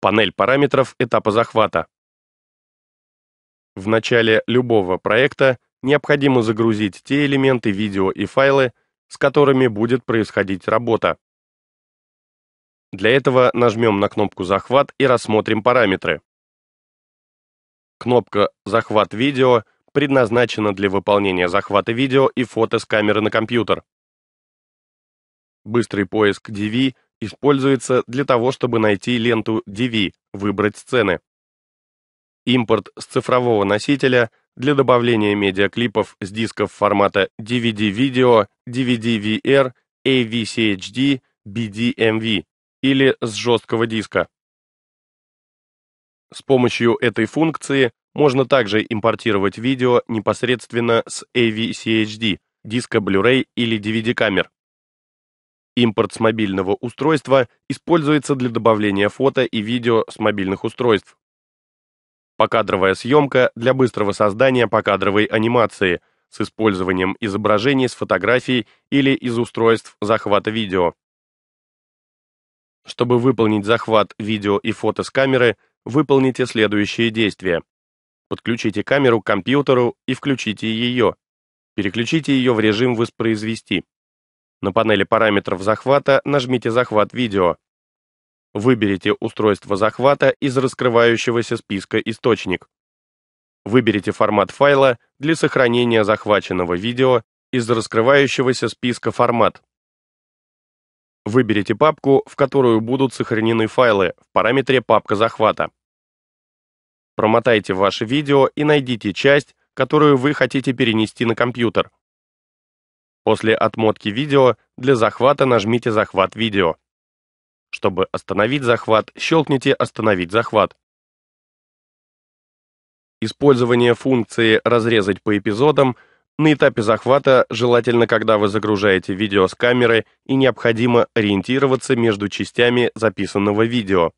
Панель параметров этапа захвата. В начале любого проекта необходимо загрузить те элементы видео и файлы, с которыми будет происходить работа. Для этого нажмем на кнопку «Захват» и рассмотрим параметры. Кнопка «Захват видео» предназначена для выполнения захвата видео и фото с камеры на компьютер. Быстрый поиск DV используется для того, чтобы найти ленту DV, выбрать сцены. Импорт с цифрового носителя для добавления медиаклипов с дисков формата dvd Video, DVD-VR, AVCHD, BDMV или с жесткого диска. С помощью этой функции можно также импортировать видео непосредственно с AVCHD, диска Blu-ray или DVD-камер. Импорт с мобильного устройства используется для добавления фото и видео с мобильных устройств. Покадровая съемка для быстрого создания покадровой анимации с использованием изображений с фотографий или из устройств захвата видео. Чтобы выполнить захват видео и фото с камеры, выполните следующие действия. Подключите камеру к компьютеру и включите ее. Переключите ее в режим «Воспроизвести». На панели параметров захвата нажмите «Захват видео». Выберите устройство захвата из раскрывающегося списка «Источник». Выберите формат файла для сохранения захваченного видео из раскрывающегося списка «Формат». Выберите папку, в которую будут сохранены файлы в параметре «Папка захвата». Промотайте ваше видео и найдите часть, которую вы хотите перенести на компьютер. После отмотки видео для захвата нажмите «Захват видео». Чтобы остановить захват, щелкните «Остановить захват». Использование функции «Разрезать по эпизодам» на этапе захвата желательно, когда вы загружаете видео с камеры и необходимо ориентироваться между частями записанного видео.